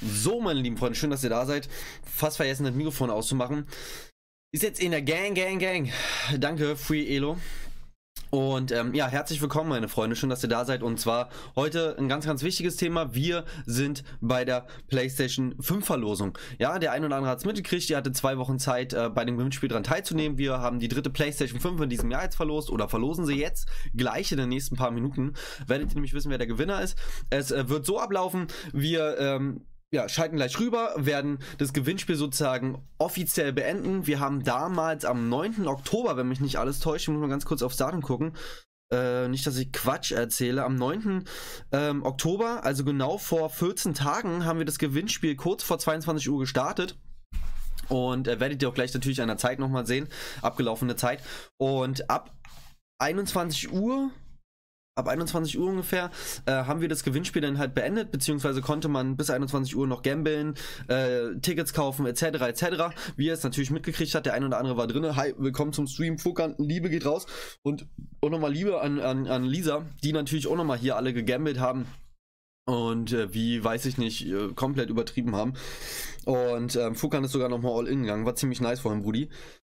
So, meine lieben Freunde, schön, dass ihr da seid. Fast vergessen, das Mikrofon auszumachen. Ist jetzt in der Gang, Gang, Gang. Danke, Free Elo. Und ähm, ja, herzlich willkommen, meine Freunde. Schön, dass ihr da seid. Und zwar heute ein ganz, ganz wichtiges Thema. Wir sind bei der PlayStation 5 Verlosung. Ja, der ein oder andere hat es mitgekriegt. Ihr hatte zwei Wochen Zeit, äh, bei dem Gewinnspiel dran teilzunehmen. Wir haben die dritte PlayStation 5 in diesem Jahr jetzt verlost oder verlosen sie jetzt gleich in den nächsten paar Minuten. Werdet ihr nämlich wissen, wer der Gewinner ist. Es äh, wird so ablaufen. Wir ähm, ja, schalten gleich rüber, werden das Gewinnspiel sozusagen offiziell beenden. Wir haben damals am 9. Oktober, wenn mich nicht alles täuscht, ich muss mal ganz kurz aufs Datum gucken. Äh, nicht, dass ich Quatsch erzähle. Am 9. Ähm, Oktober, also genau vor 14 Tagen, haben wir das Gewinnspiel kurz vor 22 Uhr gestartet. Und äh, werdet ihr auch gleich natürlich an der Zeit nochmal sehen. Abgelaufene Zeit. Und ab 21 Uhr ab 21 Uhr ungefähr äh, haben wir das Gewinnspiel dann halt beendet, beziehungsweise konnte man bis 21 Uhr noch gambeln, äh, Tickets kaufen, etc., etc. Wie ihr es natürlich mitgekriegt hat, der ein oder andere war drin. Hi, willkommen zum Stream, Fuckern, Liebe geht raus. Und auch nochmal Liebe an, an, an Lisa, die natürlich auch nochmal hier alle gegambelt haben und äh, wie, weiß ich nicht, äh, komplett übertrieben haben. Und ähm, Fukan ist sogar nochmal all in gegangen, war ziemlich nice vorhin, Brudi.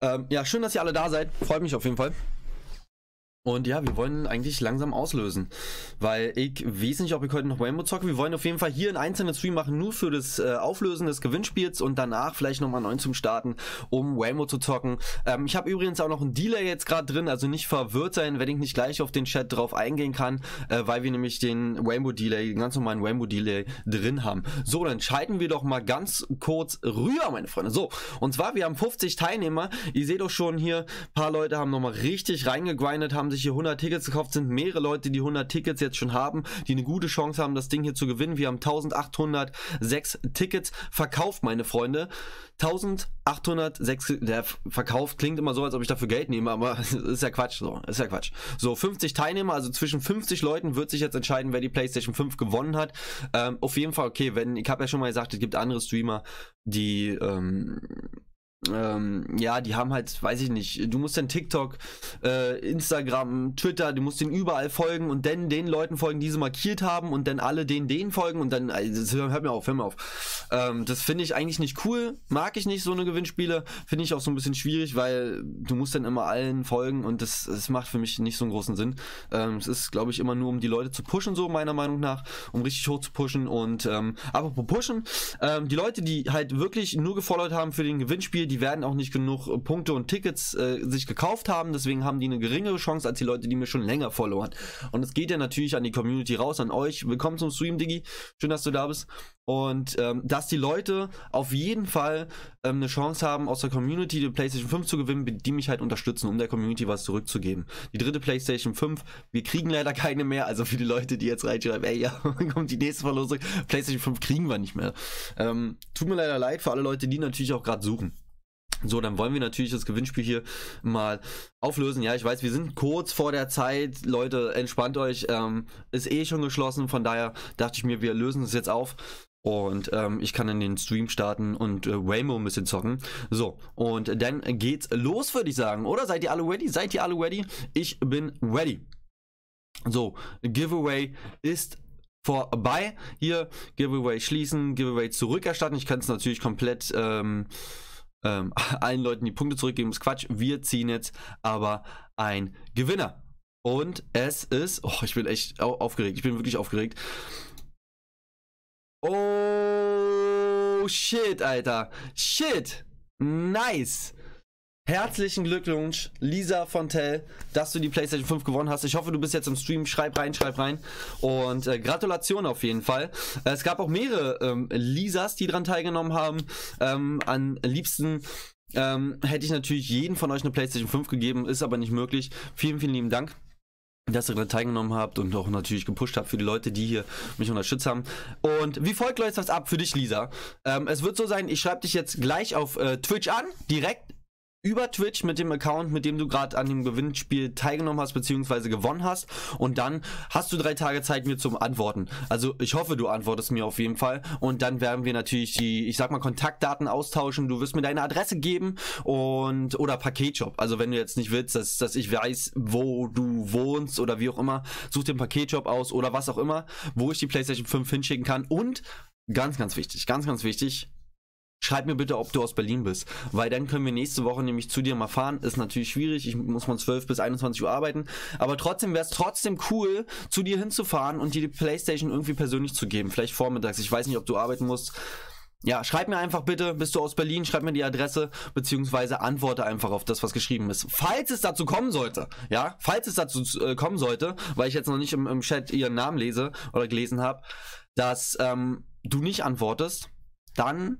Ähm, ja, schön, dass ihr alle da seid, freut mich auf jeden Fall. Und ja, wir wollen eigentlich langsam auslösen, weil ich weiß nicht, ob ich heute noch Rainbow zocke. Wir wollen auf jeden Fall hier einen einzelnen Stream machen, nur für das äh, Auflösen des Gewinnspiels und danach vielleicht nochmal neu zum Starten, um Rainbow zu zocken. Ähm, ich habe übrigens auch noch einen Delay jetzt gerade drin, also nicht verwirrt sein, wenn ich nicht gleich auf den Chat drauf eingehen kann, äh, weil wir nämlich den Rainbow Delay, den ganz normalen Rainbow Delay drin haben. So, dann schalten wir doch mal ganz kurz rüber, meine Freunde. So, und zwar, wir haben 50 Teilnehmer. Ihr seht doch schon hier, paar Leute haben nochmal richtig reingegrindet, haben sich sich hier 100 Tickets gekauft, sind mehrere Leute, die 100 Tickets jetzt schon haben, die eine gute Chance haben, das Ding hier zu gewinnen. Wir haben 1806 Tickets verkauft, meine Freunde. 1806, der Verkauf klingt immer so, als ob ich dafür Geld nehme, aber ist ja Quatsch, so, ist ja Quatsch. So, 50 Teilnehmer, also zwischen 50 Leuten wird sich jetzt entscheiden, wer die PlayStation 5 gewonnen hat. Ähm, auf jeden Fall, okay, wenn, ich habe ja schon mal gesagt, es gibt andere Streamer, die, ähm, ähm, ja, die haben halt, weiß ich nicht, du musst dann TikTok, äh, Instagram, Twitter, du musst den überall folgen und dann den Leuten folgen, die sie markiert haben und dann alle denen denen folgen und dann, also, hört mir auf, hör mir auf. Ähm, das finde ich eigentlich nicht cool, mag ich nicht so eine Gewinnspiele, finde ich auch so ein bisschen schwierig, weil du musst dann immer allen folgen und das, das macht für mich nicht so einen großen Sinn. Ähm, es ist, glaube ich, immer nur, um die Leute zu pushen, so meiner Meinung nach, um richtig hoch zu pushen und, ähm, apropos pushen, ähm, die Leute, die halt wirklich nur gefollowt haben für den Gewinnspiel, die die werden auch nicht genug äh, Punkte und Tickets äh, sich gekauft haben, deswegen haben die eine geringere Chance als die Leute, die mir schon länger followern. Und es geht ja natürlich an die Community raus, an euch. Willkommen zum Stream, Diggi. Schön, dass du da bist. Und ähm, dass die Leute auf jeden Fall ähm, eine Chance haben, aus der Community die PlayStation 5 zu gewinnen, die mich halt unterstützen, um der Community was zurückzugeben. Die dritte PlayStation 5, wir kriegen leider keine mehr. Also für die Leute, die jetzt reinschreiben, ey, ja, kommt die nächste Verlosung. PlayStation 5 kriegen wir nicht mehr. Ähm, tut mir leider leid für alle Leute, die natürlich auch gerade suchen. So, dann wollen wir natürlich das Gewinnspiel hier mal auflösen. Ja, ich weiß, wir sind kurz vor der Zeit. Leute, entspannt euch. Ähm, ist eh schon geschlossen. Von daher dachte ich mir, wir lösen es jetzt auf. Und ähm, ich kann in den Stream starten und äh, Waymo ein bisschen zocken. So, und dann geht's los, würde ich sagen. Oder seid ihr alle ready? Seid ihr alle ready? Ich bin ready. So, Giveaway ist vorbei. Hier, Giveaway schließen, Giveaway zurückerstatten. Ich kann es natürlich komplett... Ähm, ähm, allen Leuten die Punkte zurückgeben ist Quatsch. Wir ziehen jetzt aber ein Gewinner. Und es ist, oh, ich bin echt aufgeregt. Ich bin wirklich aufgeregt. Oh, shit, Alter. Shit. Nice. Herzlichen Glückwunsch, Lisa Fontell, dass du die PlayStation 5 gewonnen hast. Ich hoffe, du bist jetzt im Stream. Schreib rein, schreib rein. Und äh, Gratulation auf jeden Fall. Äh, es gab auch mehrere ähm, Lisas, die daran teilgenommen haben. Ähm, am liebsten ähm, hätte ich natürlich jeden von euch eine PlayStation 5 gegeben, ist aber nicht möglich. Vielen, vielen lieben Dank dass ihr daran teilgenommen habt und auch natürlich gepusht habt für die Leute, die hier mich unterstützt haben. Und wie folgt läuft das ab für dich, Lisa? Ähm, es wird so sein, ich schreibe dich jetzt gleich auf äh, Twitch an, direkt über Twitch mit dem Account, mit dem du gerade an dem Gewinnspiel teilgenommen hast bzw. gewonnen hast. Und dann hast du drei Tage Zeit, mir zu antworten. Also ich hoffe, du antwortest mir auf jeden Fall. Und dann werden wir natürlich die, ich sag mal, Kontaktdaten austauschen. Du wirst mir deine Adresse geben und oder Paketjob. Also wenn du jetzt nicht willst, dass, dass ich weiß, wo du wohnst oder wie auch immer, such den Paketjob aus oder was auch immer, wo ich die PlayStation 5 hinschicken kann. Und ganz, ganz wichtig, ganz, ganz wichtig, schreib mir bitte, ob du aus Berlin bist. Weil dann können wir nächste Woche nämlich zu dir mal fahren. Ist natürlich schwierig. Ich muss von 12 bis 21 Uhr arbeiten. Aber trotzdem wäre es trotzdem cool, zu dir hinzufahren und dir die Playstation irgendwie persönlich zu geben. Vielleicht vormittags. Ich weiß nicht, ob du arbeiten musst. Ja, schreib mir einfach bitte, bist du aus Berlin, schreib mir die Adresse, beziehungsweise antworte einfach auf das, was geschrieben ist. Falls es dazu kommen sollte, ja, falls es dazu äh, kommen sollte, weil ich jetzt noch nicht im, im Chat ihren Namen lese oder gelesen habe, dass ähm, du nicht antwortest, dann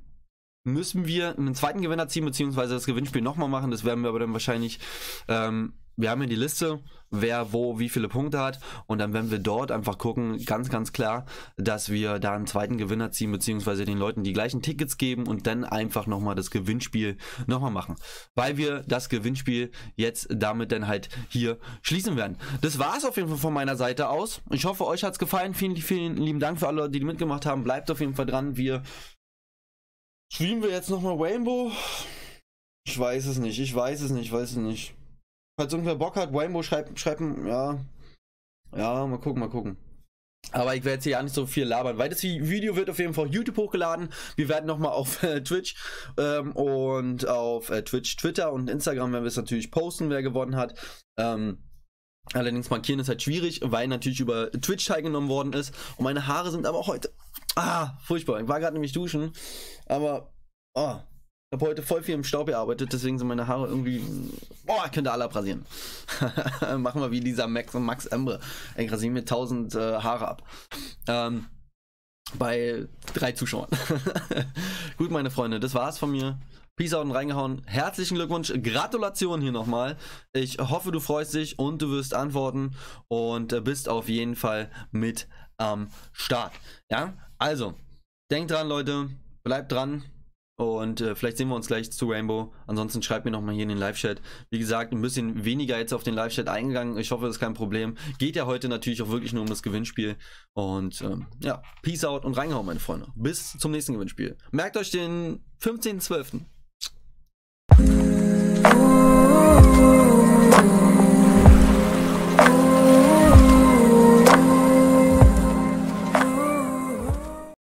müssen wir einen zweiten Gewinner ziehen, beziehungsweise das Gewinnspiel nochmal machen. Das werden wir aber dann wahrscheinlich. Ähm, wir haben ja die Liste, wer wo wie viele Punkte hat. Und dann werden wir dort einfach gucken, ganz, ganz klar, dass wir da einen zweiten Gewinner ziehen, beziehungsweise den Leuten die gleichen Tickets geben und dann einfach nochmal das Gewinnspiel nochmal machen. Weil wir das Gewinnspiel jetzt damit dann halt hier schließen werden. Das war es auf jeden Fall von meiner Seite aus. Ich hoffe, euch hat es gefallen. Vielen, vielen lieben Dank für alle, die mitgemacht haben. Bleibt auf jeden Fall dran. Wir Streamen wir jetzt nochmal Rainbow? Ich weiß es nicht, ich weiß es nicht, weiß es nicht. Falls irgendwer Bock hat, Rainbow schreiben, schreiben, ja. Ja, mal gucken, mal gucken. Aber ich werde jetzt hier ja nicht so viel labern, weil das Video wird auf jeden Fall YouTube hochgeladen. Wir werden nochmal auf äh, Twitch ähm, und auf äh, Twitch, Twitter und Instagram werden wir es natürlich posten, wer gewonnen hat. Ähm, allerdings markieren ist halt schwierig, weil natürlich über Twitch teilgenommen worden ist. Und meine Haare sind aber auch heute Ah, furchtbar. Ich war gerade nämlich duschen, aber oh, ich habe heute voll viel im Staub gearbeitet, deswegen sind meine Haare irgendwie. Boah, ich könnte alle abrasieren. Machen wir wie dieser Max und Max Embre. Ich rasiere mir 1000 äh, Haare ab. Ähm, bei drei Zuschauern. Gut, meine Freunde, das war's von mir. Peace out und reingehauen. Herzlichen Glückwunsch. Gratulation hier nochmal. Ich hoffe, du freust dich und du wirst antworten und äh, bist auf jeden Fall mit am Start. Ja? Also, denkt dran, Leute. Bleibt dran. Und äh, vielleicht sehen wir uns gleich zu Rainbow. Ansonsten schreibt mir nochmal hier in den Live-Chat. Wie gesagt, ein bisschen weniger jetzt auf den Live-Chat eingegangen. Ich hoffe, das ist kein Problem. Geht ja heute natürlich auch wirklich nur um das Gewinnspiel. Und ähm, ja, Peace out und reingehauen, meine Freunde. Bis zum nächsten Gewinnspiel. Merkt euch den 15.12.